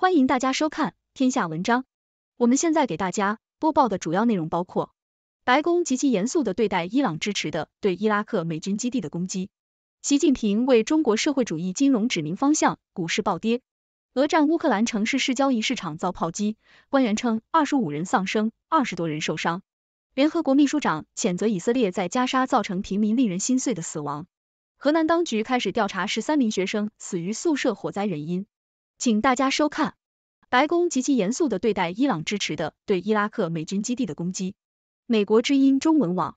欢迎大家收看天下文章。我们现在给大家播报的主要内容包括：白宫极其严肃的对待伊朗支持的对伊拉克美军基地的攻击；习近平为中国社会主义金融指明方向；股市暴跌；俄占乌克兰城市市交易市场遭炮击，官员称二十五人丧生，二十多人受伤；联合国秘书长谴责以色列在加沙造成平民令人心碎的死亡；河南当局开始调查十三名学生死于宿舍火灾原因。请大家收看。白宫极其严肃的对待伊朗支持的对伊拉克美军基地的攻击。美国之音中文网，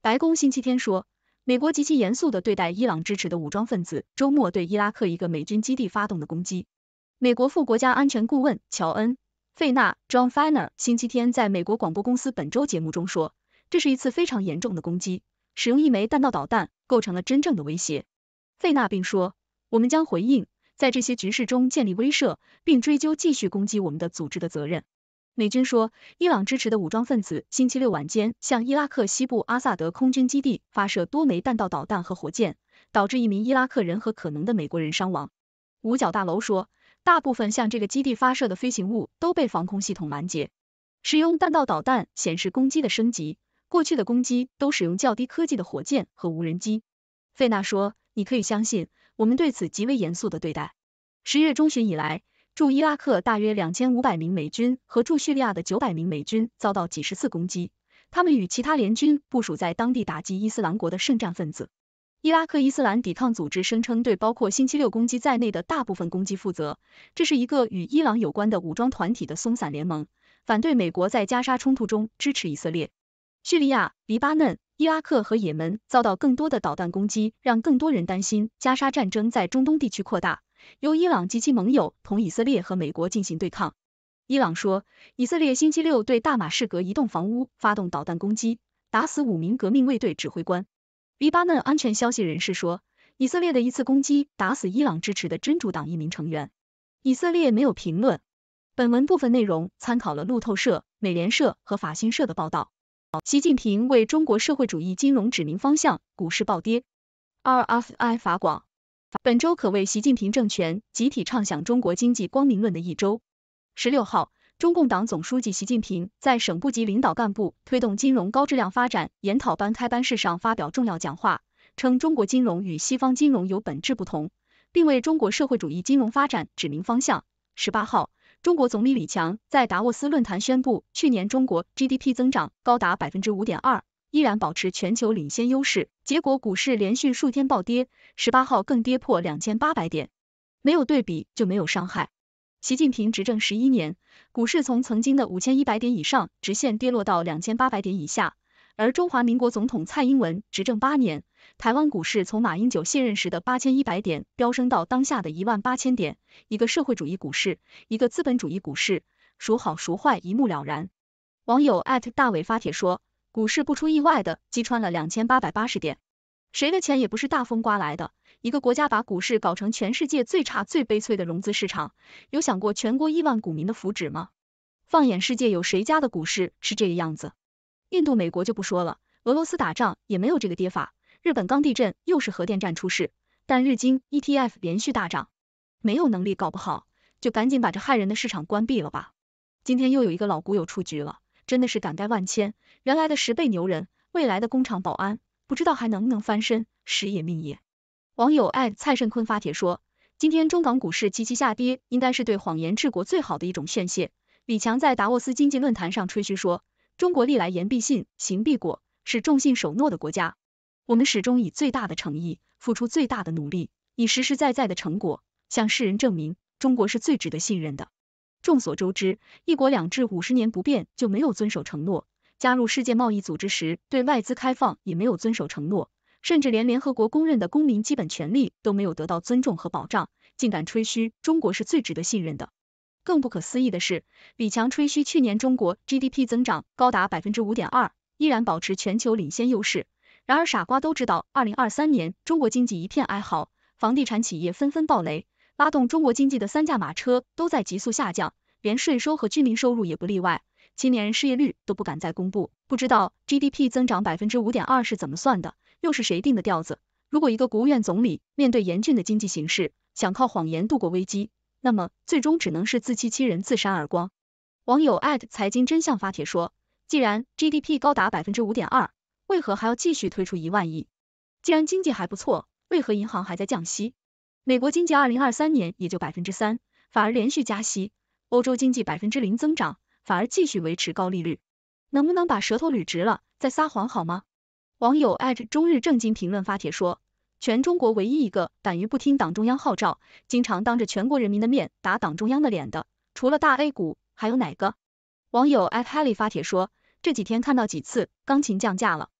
白宫星期天说，美国极其严肃的对待伊朗支持的武装分子周末对伊拉克一个美军基地发动的攻击。美国副国家安全顾问乔恩·费纳 （John Feiner） 星期天在美国广播公司本周节目中说，这是一次非常严重的攻击，使用一枚弹道导弹构成了真正的威胁。费纳并说，我们将回应。在这些局势中建立威慑，并追究继续攻击我们的组织的责任。美军说，伊朗支持的武装分子星期六晚间向伊拉克西部阿萨德空军基地发射多枚弹道导弹和火箭，导致一名伊拉克人和可能的美国人伤亡。五角大楼说，大部分向这个基地发射的飞行物都被防空系统拦截。使用弹道导弹显示攻击的升级，过去的攻击都使用较低科技的火箭和无人机。费纳说：“你可以相信。”我们对此极为严肃的对待。十月中旬以来，驻伊拉克大约两千五百名美军和驻叙利亚的九百名美军遭到几十次攻击。他们与其他联军部署在当地打击伊斯兰国的圣战分子。伊拉克伊斯兰抵抗组织声称对包括星期六攻击在内的大部分攻击负责。这是一个与伊朗有关的武装团体的松散联盟，反对美国在加沙冲突中支持以色列。叙利亚、黎巴嫩、伊拉克和也门遭到更多的导弹攻击，让更多人担心加沙战争在中东地区扩大，由伊朗及其盟友同以色列和美国进行对抗。伊朗说，以色列星期六对大马士革一栋房屋发动导弹攻击，打死五名革命卫队指挥官。黎巴嫩安全消息人士说，以色列的一次攻击打死伊朗支持的真主党一名成员。以色列没有评论。本文部分内容参考了路透社、美联社和法新社的报道。习近平为中国社会主义金融指明方向，股市暴跌。RFI 法广，本周可谓习近平政权集体唱响中国经济光明论的一周。十六号，中共党总书记习近平在省部级领导干部推动金融高质量发展研讨班开班式上发表重要讲话，称中国金融与西方金融有本质不同，并为中国社会主义金融发展指明方向。十八号。中国总理李强在达沃斯论坛宣布，去年中国 GDP 增长高达百分之五点二，依然保持全球领先优势。结果股市连续数天暴跌，十八号更跌破两千八百点。没有对比就没有伤害。习近平执政十一年，股市从曾经的五千一百点以上，直线跌落到两千八百点以下。而中华民国总统蔡英文执政八年，台湾股市从马英九卸任时的八千一百点飙升到当下的一万八千点，一个社会主义股市，一个资本主义股市，孰好孰坏一目了然。网友艾特大伟发帖说，股市不出意外的击穿了两千八百八十点，谁的钱也不是大风刮来的。一个国家把股市搞成全世界最差最悲催的融资市场，有想过全国亿万股民的福祉吗？放眼世界，有谁家的股市是这个样子？印度、美国就不说了，俄罗斯打仗也没有这个跌法，日本刚地震又是核电站出事，但日经 ETF 连续大涨，没有能力搞不好，就赶紧把这害人的市场关闭了吧。今天又有一个老股友出局了，真的是感慨万千，原来的十倍牛人，未来的工厂保安，不知道还能不能翻身，时也命也。网友艾蔡胜坤发帖说，今天中港股市齐齐下跌，应该是对谎言治国最好的一种宣泄。李强在达沃斯经济论坛上吹嘘说。中国历来言必信，行必果，是重信守诺的国家。我们始终以最大的诚意，付出最大的努力，以实实在在的成果，向世人证明，中国是最值得信任的。众所周知，一国两制五十年不变就没有遵守承诺，加入世界贸易组织时对外资开放也没有遵守承诺，甚至连联合国公认的公民基本权利都没有得到尊重和保障，竟敢吹嘘中国是最值得信任的。更不可思议的是，李强吹嘘去年中国 GDP 增长高达百分之五点二，依然保持全球领先优势。然而傻瓜都知道，二零二三年中国经济一片哀嚎，房地产企业纷纷暴雷，拉动中国经济的三驾马车都在急速下降，连税收和居民收入也不例外。今年失业率都不敢再公布，不知道 GDP 增长百分之五点二是怎么算的，又是谁定的调子？如果一个国务院总理面对严峻的经济形势，想靠谎言度过危机。那么最终只能是自欺欺人，自扇耳光。网友财经真相发帖说，既然 GDP 高达百分之五点二，为何还要继续推出一万亿？既然经济还不错，为何银行还在降息？美国经济二零二三年也就百分之三，反而连续加息；欧洲经济百分之零增长，反而继续维持高利率。能不能把舌头捋直了再撒谎好吗？网友中日正经评论发帖说。全中国唯一一个敢于不听党中央号召，经常当着全国人民的面打党中央的脸的，除了大 A 股，还有哪个？网友 @Helly 发帖说，这几天看到几次钢琴降价了，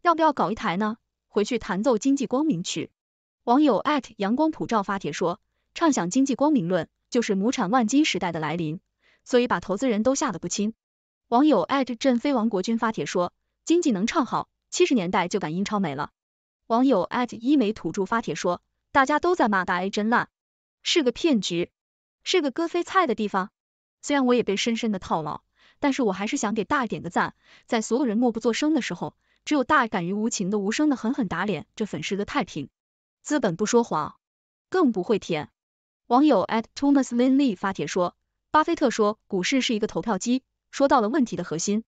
要不要搞一台呢？回去弹奏经济光明曲。网友阳光普照发帖说，畅想经济光明论，就是亩产万斤时代的来临，所以把投资人都吓得不轻。网友振飞王国军发帖说，经济能唱好，七十年代就赶英超美了。网友一美土著发帖说，大家都在骂大 A 真烂，是个骗局，是个割飞菜的地方。虽然我也被深深的套牢，但是我还是想给大点个赞。在所有人默不作声的时候，只有大敢于无情的、无声的狠狠打脸这粉饰的太平。资本不说谎，更不会舔。网友 @Thomas Lin Li 发帖说，巴菲特说股市是一个投票机，说到了问题的核心。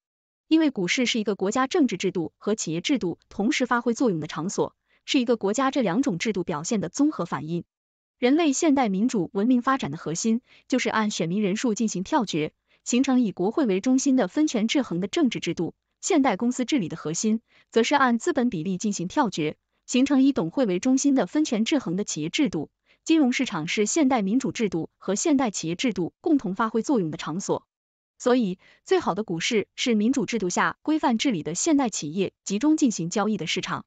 因为股市是一个国家政治制度和企业制度同时发挥作用的场所，是一个国家这两种制度表现的综合反映。人类现代民主文明发展的核心就是按选民人数进行票决，形成以国会为中心的分权制衡的政治制度；现代公司治理的核心则是按资本比例进行票决，形成以董会为中心的分权制衡的企业制度。金融市场是现代民主制度和现代企业制度共同发挥作用的场所。所以，最好的股市是民主制度下规范治理的现代企业集中进行交易的市场，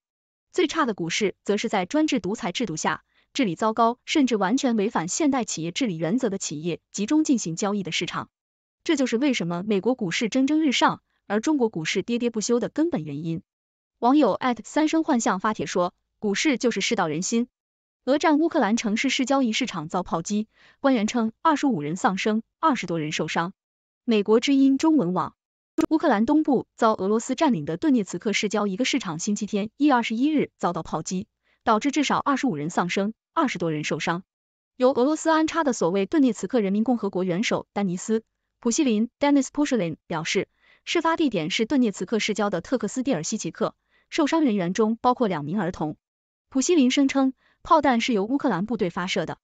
最差的股市则是在专制独裁制度下治理糟糕甚至完全违反现代企业治理原则的企业集中进行交易的市场。这就是为什么美国股市蒸蒸日上，而中国股市跌跌不休的根本原因。网友艾特三生幻象发帖说，股市就是世道人心。俄战乌克兰城市市交易市场遭炮击，官员称二十五人丧生，二十多人受伤。美国之音中文网：乌克兰东部遭俄罗斯占领的顿涅茨克市郊一个市场，星期天（一月二十一日）遭到炮击，导致至少二十五人丧生，二十多人受伤。由俄罗斯安插的所谓顿涅茨克人民共和国元首丹尼斯·普希林 （Denis p u s h l i n 表示，事发地点是顿涅茨克市郊的特克斯蒂尔希奇克，受伤人员中包括两名儿童。普希林声称，炮弹是由乌克兰部队发射的。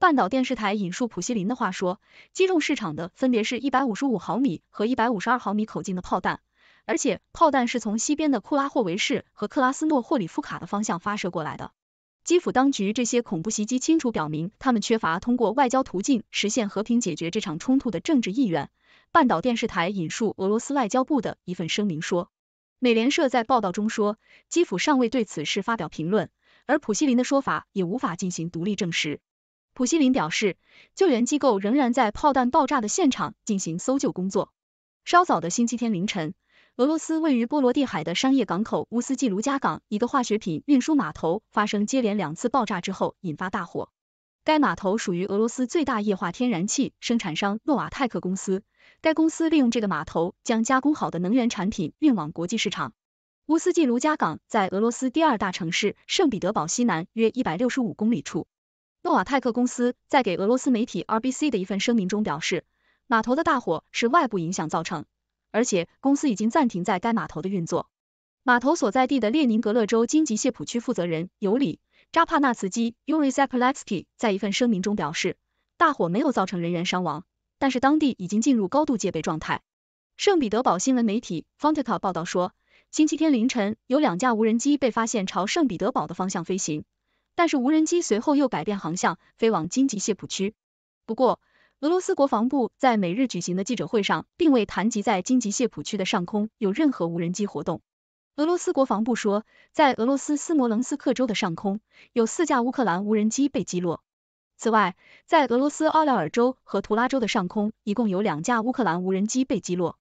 半岛电视台引述普希林的话说，击中市场的分别是一百五十五毫米和一百五十二毫米口径的炮弹，而且炮弹是从西边的库拉霍维市和克拉斯诺霍里夫卡的方向发射过来的。基辅当局这些恐怖袭击清楚表明，他们缺乏通过外交途径实现和平解决这场冲突的政治意愿。半岛电视台引述俄罗斯外交部的一份声明说，美联社在报道中说，基辅尚未对此事发表评论，而普希林的说法也无法进行独立证实。普西林表示，救援机构仍然在炮弹爆炸的现场进行搜救工作。稍早的星期天凌晨，俄罗斯位于波罗的海的商业港口乌斯季卢加港一个化学品运输码头发生接连两次爆炸之后，引发大火。该码头属于俄罗斯最大液化天然气生产商诺瓦泰克公司，该公司利用这个码头将加工好的能源产品运往国际市场。乌斯季卢加港在俄罗斯第二大城市圣彼得堡西南约一百六十五公里处。诺瓦泰克公司在给俄罗斯媒体 RBC 的一份声明中表示，码头的大火是外部影响造成，而且公司已经暂停在该码头的运作。码头所在地的列宁格勒州金吉谢普区负责人尤里扎帕纳茨基 Yuri z a p a l e t s k y 在一份声明中表示，大火没有造成人员伤亡，但是当地已经进入高度戒备状态。圣彼得堡新闻媒体 f o n t i c a 报道说，星期天凌晨有两架无人机被发现朝圣彼得堡的方向飞行。但是无人机随后又改变航向，飞往金吉谢普区。不过，俄罗斯国防部在每日举行的记者会上，并未谈及在金吉谢普区的上空有任何无人机活动。俄罗斯国防部说，在俄罗斯斯摩棱斯克州的上空，有四架乌克兰无人机被击落。此外，在俄罗斯奥廖尔州和图拉州的上空，一共有两架乌克兰无人机被击落。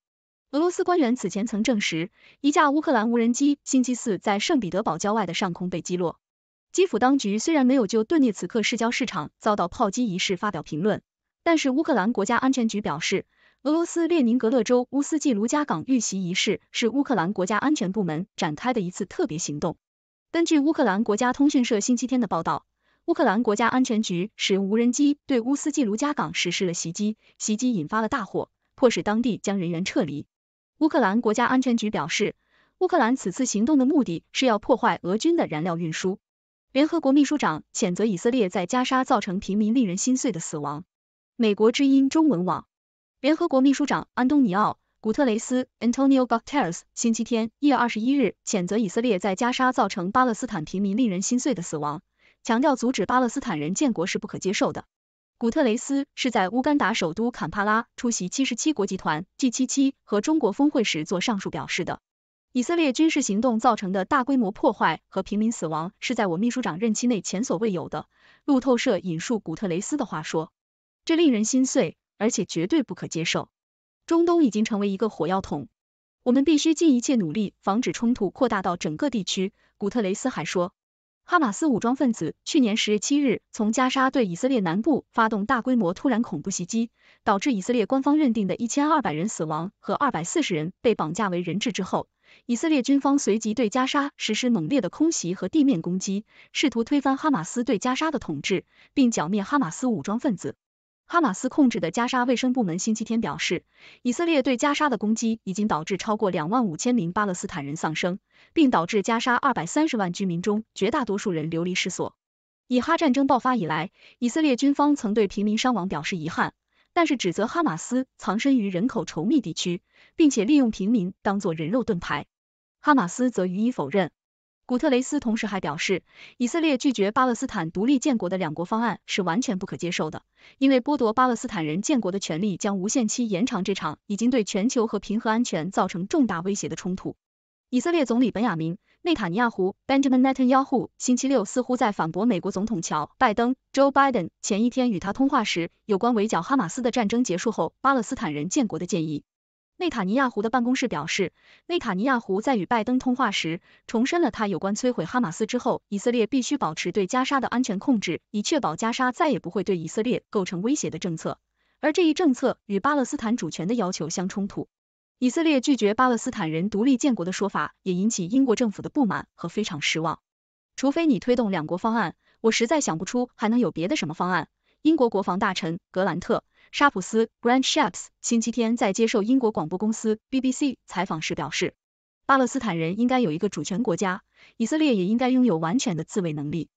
俄罗斯官员此前曾证实，一架乌克兰无人机星期四在圣彼得堡郊外的上空被击落。基辅当局虽然没有就顿涅茨克市郊市场遭到炮击一事发表评论，但是乌克兰国家安全局表示，俄罗斯列宁格勒州乌斯季卢加港遇袭一事是乌克兰国家安全部门展开的一次特别行动。根据乌克兰国家通讯社星期天的报道，乌克兰国家安全局使用无人机对乌斯季卢加港实施了袭击，袭击引发了大火，迫使当地将人员撤离。乌克兰国家安全局表示，乌克兰此次行动的目的是要破坏俄军的燃料运输。联合国秘书长谴责以色列在加沙造成平民令人心碎的死亡。美国之音中文网，联合国秘书长安东尼奥·古特雷斯 （Antonio Guterres） 星期天（一月二十一日）谴责以色列在加沙造成巴勒斯坦平民令人心碎的死亡，强调阻止巴勒斯坦人建国是不可接受的。古特雷斯是在乌干达首都坎帕拉出席七十七国集团 （G77） 和中国峰会时做上述表示的。以色列军事行动造成的大规模破坏和平民死亡是在我秘书长任期内前所未有的。路透社引述古特雷斯的话说：“这令人心碎，而且绝对不可接受。中东已经成为一个火药桶，我们必须尽一切努力防止冲突扩大到整个地区。”古特雷斯还说，哈马斯武装分子去年十月七日从加沙对以色列南部发动大规模突然恐怖袭击，导致以色列官方认定的一千二百人死亡和二百四十人被绑架为人质之后。以色列军方随即对加沙实施猛烈的空袭和地面攻击，试图推翻哈马斯对加沙的统治，并剿灭哈马斯武装分子。哈马斯控制的加沙卫生部门星期天表示，以色列对加沙的攻击已经导致超过两万五千名巴勒斯坦人丧生，并导致加沙二百三十万居民中绝大多数人流离失所。以哈战争爆发以来，以色列军方曾对平民伤亡表示遗憾。但是指责哈马斯藏身于人口稠密地区，并且利用平民当作人肉盾牌，哈马斯则予以否认。古特雷斯同时还表示，以色列拒绝巴勒斯坦独立建国的两国方案是完全不可接受的，因为剥夺巴勒斯坦人建国的权利将无限期延长这场已经对全球和平和安全造成重大威胁的冲突。以色列总理本雅明。内塔尼亚胡 Benjamin Netanyahu 星期六似乎在反驳美国总统乔拜登 Joe Biden 前一天与他通话时有关围剿哈马斯的战争结束后巴勒斯坦人建国的建议。内塔尼亚胡的办公室表示，内塔尼亚胡在与拜登通话时重申了他有关摧毁哈马斯之后以色列必须保持对加沙的安全控制，以确保加沙再也不会对以色列构成威胁的政策，而这一政策与巴勒斯坦主权的要求相冲突。以色列拒绝巴勒斯坦人独立建国的说法，也引起英国政府的不满和非常失望。除非你推动两国方案，我实在想不出还能有别的什么方案。英国国防大臣格兰特·沙普斯 （Grant Shapps） 星期天在接受英国广播公司 （BBC） 采访时表示，巴勒斯坦人应该有一个主权国家，以色列也应该拥有完全的自卫能力。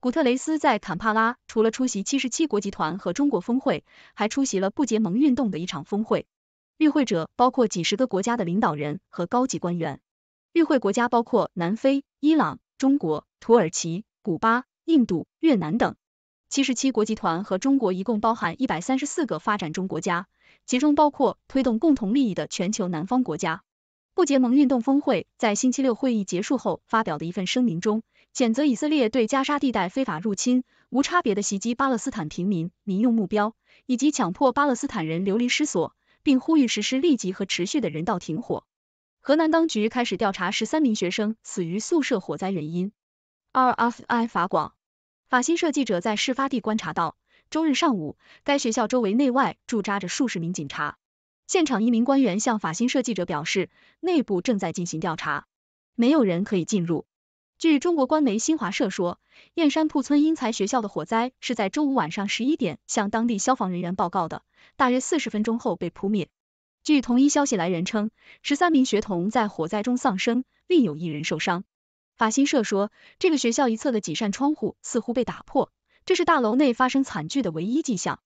古特雷斯在坎帕拉除了出席七十七国集团和中国峰会，还出席了不结盟运动的一场峰会。与会者包括几十个国家的领导人和高级官员。与会国家包括南非、伊朗、中国、土耳其、古巴、印度、越南等。七十七国集团和中国一共包含一百三十四个发展中国家，其中包括推动共同利益的全球南方国家。不结盟运动峰会在星期六会议结束后发表的一份声明中，谴责以色列对加沙地带非法入侵、无差别的袭击巴勒斯坦平民、民用目标，以及强迫巴勒斯坦人流离失所。并呼吁实施立即和持续的人道停火。河南当局开始调查十三名学生死于宿舍火灾原因。RFI 法广法新社记者在事发地观察到，周日上午，该学校周围内外驻扎着数十名警察。现场一名官员向法新社记者表示，内部正在进行调查，没有人可以进入。据中国官媒新华社说，燕山铺村英才学校的火灾是在周五晚上十一点向当地消防人员报告的，大约四十分钟后被扑灭。据同一消息来源称，十三名学童在火灾中丧生，另有一人受伤。法新社说，这个学校一侧的几扇窗户似乎被打破，这是大楼内发生惨剧的唯一迹象。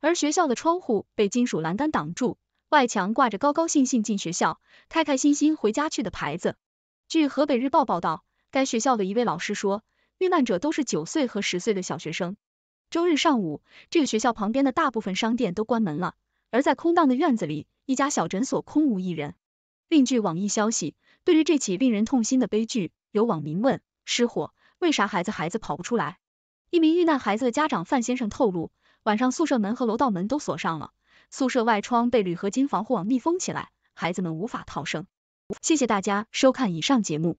而学校的窗户被金属栏杆挡住，外墙挂着“高高兴兴进学校，开开心心回家去”的牌子。据河北日报报道。该学校的一位老师说，遇难者都是九岁和十岁的小学生。周日上午，这个学校旁边的大部分商店都关门了，而在空荡的院子里，一家小诊所空无一人。另据网易消息，对于这起令人痛心的悲剧，有网民问：失火，为啥孩子孩子跑不出来？一名遇难孩子的家长范先生透露，晚上宿舍门和楼道门都锁上了，宿舍外窗被铝合金防护网密封起来，孩子们无法逃生。谢谢大家收看以上节目。